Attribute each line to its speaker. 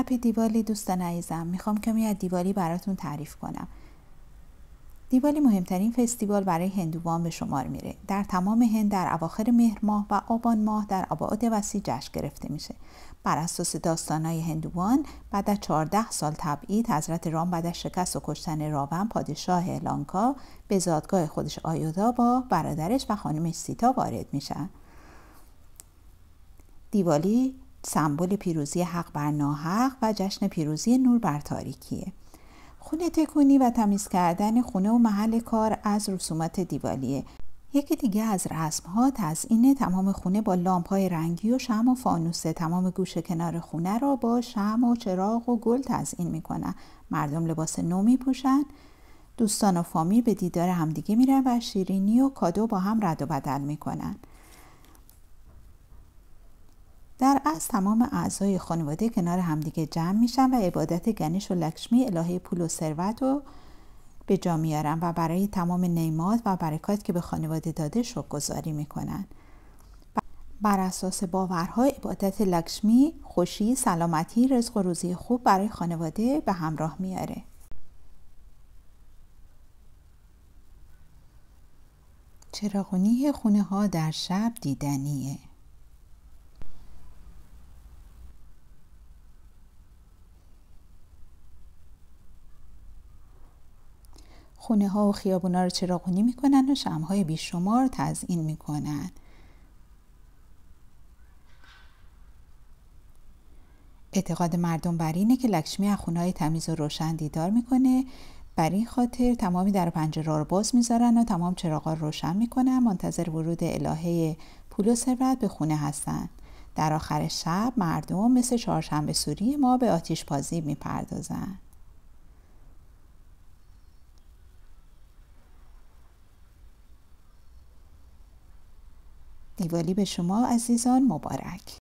Speaker 1: هپی دیوالی دوستان عزیزم میخوام که از دیوالی براتون تعریف کنم دیوالی مهمترین فستیوال برای هندووان به شمار میره در تمام هند در اواخر مهر ماه و آبان ماه در آباد وسیع جشن گرفته میشه بر اساس های هندوان بعد از 14 سال تبعید حضرت رام بعد از شکست و کشتن راون پادشاه لانکا به زادگاه خودش آیودا با برادرش و خانمش سیتا وارد میشن دیوالی سمبل پیروزی حق بر ناحق و جشن پیروزی نور بر تاریکیه خونه تکونی و تمیز کردن خونه و محل کار از رسومات دیوالیه یکی دیگه از رسم ها تزئین تمام خونه با لامپ های رنگی و شم و فانوسه تمام گوشه کنار خونه را با شم و چراغ و گل تزئین میکنن مردم لباس نو پوشن، دوستان و فامیل به دیدار همدیگه میرن و شیرینی و کادو با هم رد و بدل میکنن در از تمام اعضای خانواده کنار همدیگه جمع میشن و عبادت گنش و لکشمی الهه پول و ثروت رو به جا میارن و برای تمام نیماد و برکات که به خانواده داده شکرگزاری میکنن بر اساس باورها عبادت لکشمی خوشی سلامتی رزق و روزی خوب برای خانواده به همراه میاره چراغونی خونه ها در شب دیدنیه خونه ها و خیابونا رو چراغونی میکنن و شمهای بیشمار تزیین میکنن اعتقاد مردم بر اینه که لکشمی از خونه های تمیز و روشن دیدار میکنه بر این خاطر تمامی در پنجره رو باز میذارن و تمام چراغا رو روشن میکنن منتظر ورود الهه پول و ثروت به خونه هستن در آخر شب مردم مثل چهارشنبه سوری ما به آتیش پازی میپردازن دیوالی به شما عزیزان مبارک